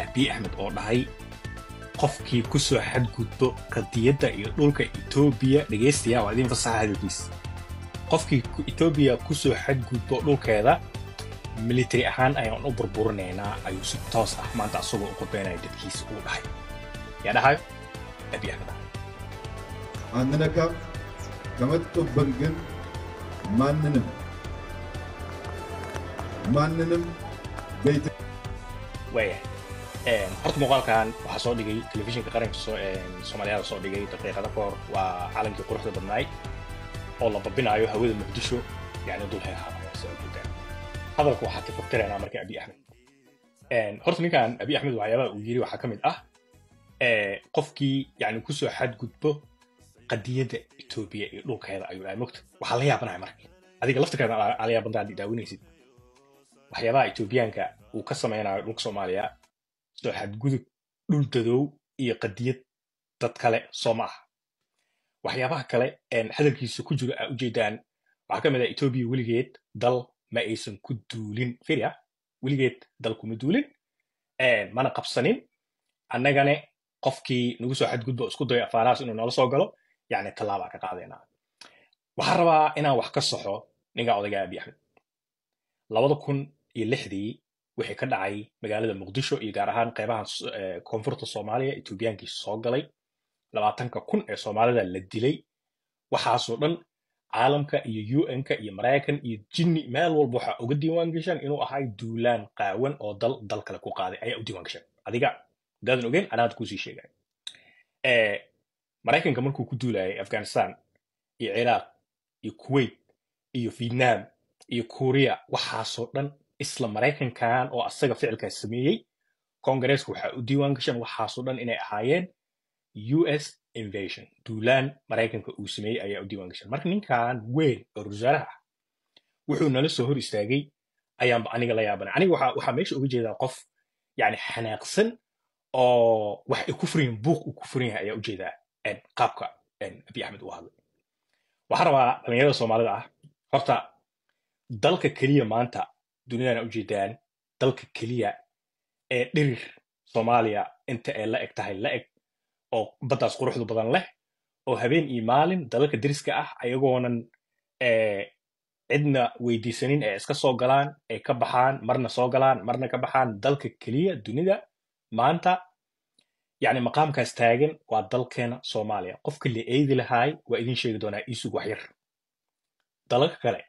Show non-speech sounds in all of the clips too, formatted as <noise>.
abiy axmed oo dhahay qofkii ku soo xadgudbo qadiyadda iyo dhulka etoobiya dhegaystayaa waa idiin fasaxa qofkii etoobiya ku soo xadgudbo dhulkeeda militari ahaan ayaan u burburinaynaa ayuu si toos ah maanta asagoo u qudbaynaya dadkiisa uu dhahay yaa dhahay abiy axmed waaya horta muuqaalkan waxaa soo dhigay eh, telefishinka qaranka soomaaliyada soo dhigay daqiiqada ka hor waa calankii quruxda badnaay oo la babinaayo hawada muqdisho yani dul hay ahaadaan hadalka waxaa ka fakaraynaa marka abi axmed horta ninkan abi axmed waxyaabaha uu yiri waxaa ka mid ah qofkii yani kusoo xadgudbo qadiyadda etoobiya iyo dhulkeeda ayuu ahay mogta waxaa la yaabanahay marka adiga laftirkaada ala yaabantaa hadii daawanaysid waxyaabaha etoobiyaanka uu ka samaynayo dhulka soomaaliya soo xadgudub dadow iyo qadiyad dad kale soo ma waxyaabaha kale hadalkiisa ku jiro aa ujeedaan waxaa ka mid ah etoobiya weligeed dal ma aysan ku duulin firia weligeed dal kuma duulin mana qabsanin annagane qofkii nagu soo xadgudbo isku dayo afaarahaas inuu nala soo galo yani tallaabaa ka qaadaynaa waxaan rabaa inaan wax ka saxo ninka odayga aabi axmed labada kun iyo lixdii wixii ka dhacay magaalada muqdisho iyo gaar ahaan qeybaha koonfurta soomaaliya etoobiyaankii soo galay labaatanka kun ee soomaalida la dilay waxaasoo dhan caalamka iyo un-ka iyo maraykan iyo jinni meel walba waxaa uga diiwaan gashaan inuu ahay duulaan qaawan oo dal dal kale ku qaaday ayaa u diiwaan gashaan adiga hadaadan ogeyn anaad kuusii sheegay maraykanka markuu ku duulayay afghanistan iyo ciraaq iyo kuwait iyo vietnam iyo kuuriya waxaasoo dhan isla maraykankan oo asaga ficilkaas sameeyey congaresska waxa u diiwaan gashan waxaaso dhan inay ahaayeen u s invasion duulaan maraykanka uu sameeyey ayaa u diiwaan gashan marka ninkan weyn oo wasaaraha ah wuxuu nala soo hor istaagay ayaanba aniga la yaabanay aniga waxaa meesha uga jeedaa qof yani xanaaqsan oo wax ay ku furan yihin buuq uu ku furan yahay ayaa u jeedaa qaabka abiy axmed uu hadlay waxaan rabaa dhalinyarada soomaalida ah horta dalka keliya maanta dunidana ujeedaan dalka keliya ee dhirir soomaaliya inta ee la eg tahay la eg oo baddaas quruxdu badan leh oo habeen iyo maalin dalalka deriska ah ayagoonan eh, cidna weydiisanin ee iska soo galaan ay ka baxaan marna soo galaan marna ka baxaan dalka keliya dunida maanta yacni maqaamkaas taagan waa dalkeena soomaaliya qofka la eegi lahaay waa idin sheegi doonaa isug waxyar dalalka kale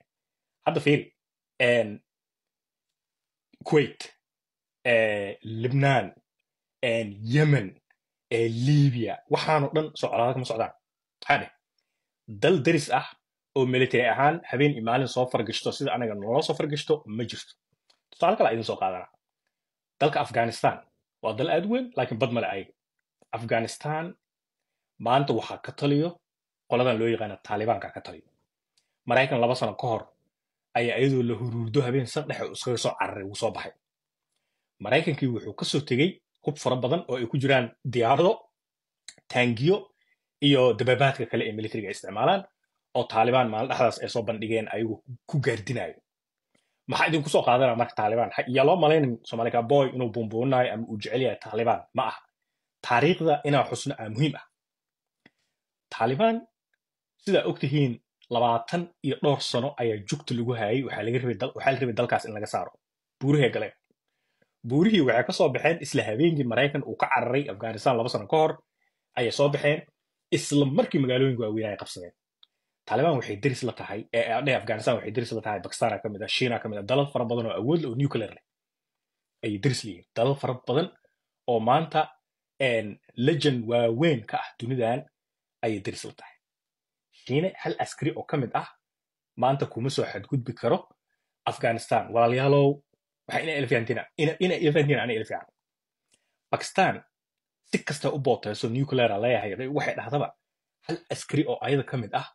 hadda fiil kuwait eh, libnaan eh, yemen eh, libiya waxaanoo dhan socdaal kama socdaan maxaa dheh dal daris ah oo military ahaan habeen iyo maalin soo fargashto sida anaga noola soo fargashto ma jirto tusaale kala idin soo qaadana dalka afghanistan waa dal aad weyn laakiin bad male ayaga afghanistan maanta waxaa ka taliyo qoladan loo yaqaana taalibaanka ka taliyo maraykan laba sano ka hor ayaa iyadoo la huruurdo habeen san dhexe iskaga soo cararay wuu soo baxay maraykankii wuxuu ka soo tegey hub fara badan oo ay ku jiraan diyaarado taangiyo iyo dababaadka kale ee militariga ay isticmaalaan oo taalibaan maalin dhexdaas ay soo bandhigeen ayagu ku gaardinayo maxaa idinku soo qaadanaa marka taalibaan yaa loo malaynin soomaalika boy inuu buunbuunayo ama uu jecel yahay taalibaan ma aha taariikhda inaa xusno aa muhiim ah taalibaan sidaa og labaatan iyo dhowr sano ayaa jugta lagu hayay waxaa la rabay dalkaas in laga saaro buurihee galeen buurihii waxay ka baxeen isla habeenkii maraykan uu ka cararay afghanistan laba sano ka hor ayay soo baxeen isla markii magaalooyinka waaweyne ay qabsadeen taalibaan waxay deris la tahay dheh afghanistan waxay deris la tahay bakistana ka mid ah shiina ka mid ah dalal fara badan oo awood oo nuclear leh ayay deris leeyihin dalal fara badan oo maanta legend waaweyn ka ah dunidan ayay deris la tahay shiine hal askari oo ka mid ah maanta kuma soo xadgudbi karo afghanistan walaalayaalow bakistan si kasta u bootayso nucleara leeyahay waxay dhahdaba hal askari oo ayada ka mid ah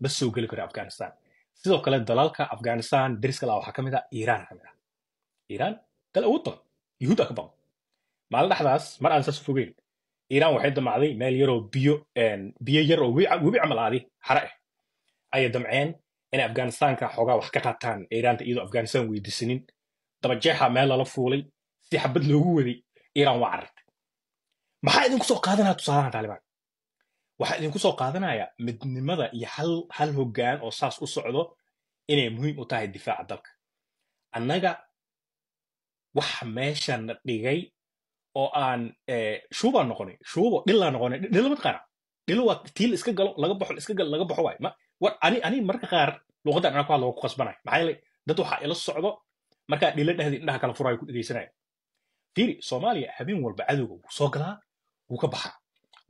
ma soo geli karo afghanistan sidoo kale dalalka afghanistan dariska laa waxaa ka mid ah iiraan ka mid ah. dal awood badan yuhuud ah ka badan maalin dhexdaas mar aan saas fogeyn iran waxay damacday meel yaroo biyo biyo yar oo webi camal aadi hare ah ayay damceen inay afghanistaanka xoogaa wax ka qaataan iiraanta iyadoo afghanistan weydiisanin dabajeexa meel lala fuulay si xabad loogu waday iran waa carartay maxaa idinku soo qaadanaya tusaalaha taalibaan waxaa idinku soo qaadanaya midnimada iyo hal hal hoggaan oo saas u socdo inay muhiim u tahay difaaca dalka annaga waxa meeshana dhigay oo aan eh, shuba noqonay shuubo dhilaa noqonay dhilama taqaana dhilo waa tiil iska galo laga baxo iska galo laga baxo waay war ani ani marka qaar luqaddan anaa ku hadla waa ku qasbanay maxaa yeelay dad waxaa ila socdo markaa dhilo dhehdi indhaha kala furaayo ku dhegaysanaya fiiri soomaaliya habeen walba cadowga wuu soo galaa wuu ka baxaa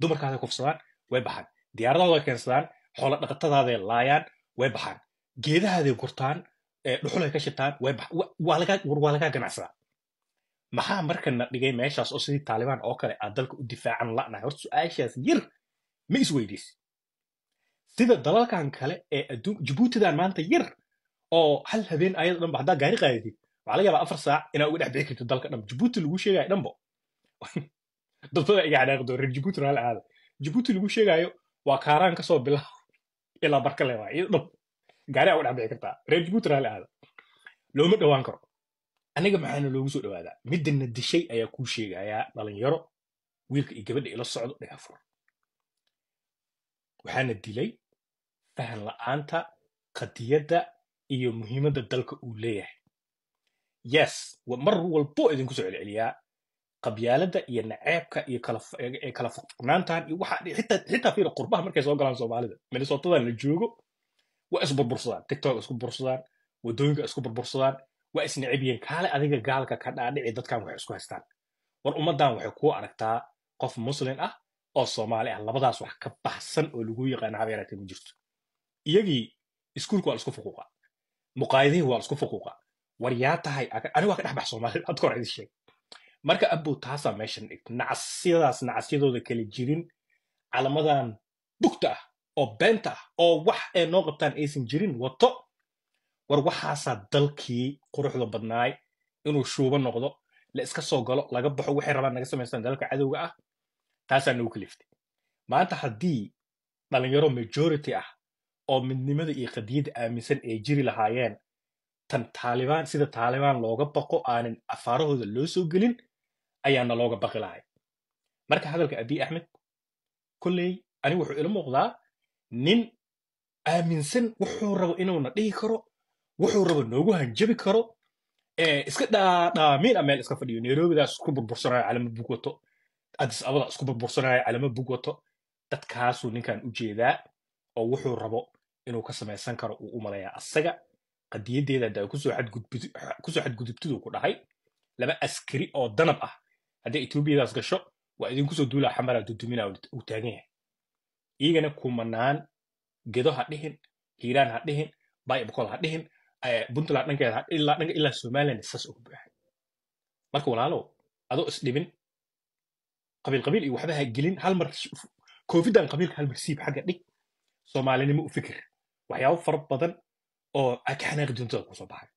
dumarkaaday kufsadaan way baxaan diyaaradahood keensadaan xoola dhaqatadaaday laayaan way baxaan geedahaaday gurtaan eh, dhuxulay ka shitaan waa lagaa ganacsadaa maxaa markana dhigay meeshaas oo sidii taalibaan oo kale aad dalka u difaacan la'nahay horta su-aashaas yir ma isweydiisi sida dalalkan kale ee adduun jabuutidan maanta yar oo hal habeen ayada dhanba haddaa gaari qaadatid waxaa laga yaabaa afar saac inaa uga dhex bixi karto dalka dhanba jabuuti lagu sheegayo dhanbo <laughs> dadbada iga canaaqdo reer jabuuti raal aada jabuuti lagu sheegayo waa kaaraan kasoo bilaab ilaa barkale waa iyada dhanbo gaari aa uga dhex bixi kartaa reer jabuuti raal aada looma dhowaan karo aniga maxaana loogu soo dhawaadaa middanna dishay ayaa kuu sheegayaa dhalinyaro wiilka iyo gabadha ila socdo dhagax fur waxaana dilay fahan la'aanta qadiyadda iyo muhiimadda dalka uu leeyahay yes mar walbo idinku soo celceliyaa qabyaaladda iyo naceebka iyo kala fuqnaantan iyo waxa xitaa fiira qurbaha markay soo galaan soomaalida minnesotadan la joogo waa isburbursadaan tiktok isku bursadaan wadooyinka isku burbursadaan waa isnecebiyeen kaale adiga gaalka ka dhaadhici dadkan waxay isku haystaan war ummaddan waxay kuu aragtaa qof muslim ah oo soomaali ah labadaas wax ka baxsan oo lagu yaqaana habeeraatee ma jirto iyagii iskuulka waa laisku fuquuqa muqaayadihii waa laisku fuquuqa war yaa tahay ani waa ka dhex bax soomaalida <laughs> hadka hore sheeg marka abow taasaa meeshan dhigt nacasyadaas nacasyadooda kala jirin calamadan bugta ah oo beenta ah oo wax ee noo qabtaan aysan jirin wato war waxaasaa dalkii quruxda badnaay inuu shuubo noqdo la iska soo galo laga baxo waxay rabaan naga samaystaan dalka cadowga ah taasaa nagu kaliftay maanta haddii dhallinyaro majority ah oo midnimada iyo qadiyadda aaminsan ay jiri lahaayeen tan taalibaan sida taalibaan looga baqo aanan afaarahooda loo soo gelin ayaana looga baqi lahay marka hadalka abiy axmed kolley anigu wuxuu ila muuqdaa nin aaminsan wuxuu rabo inuuna dhihi karo wuxuu rabo noogu hanjabi karo iska a ah meel iska fadhiyo nairobidaas isku burbursanayo calamo bug wato adis abada isku burbursanayo calamo bug wato dadkaasuu ninkan u jeedaa oo wuxuu rabo inuu ka samaysan karo uu u malayaa asaga qadiyadeeda hadda ay kusoo xadgudubtiduu ku dhahay laba askari oo danab ah hadday etoobiyadaas gasho waa idinkusoo duulaa xamaraa duduminaa uu taagan yahay iyagana kumanaan gedo ha dhihin hiiraan ha dhihin baayibkol ha dhihin puntland dhankeeda dhanka ilaa somaliland saas uga buuxay marka walaalow adoo isdhibin qabiil qabiil iyo waxba ha gelin hal mar koofidan qabiilka hal mar siib xagga dhig soomaalinimo u fikir waxyaabo fara badan oo akaanaaqi duntooda kusoo baxay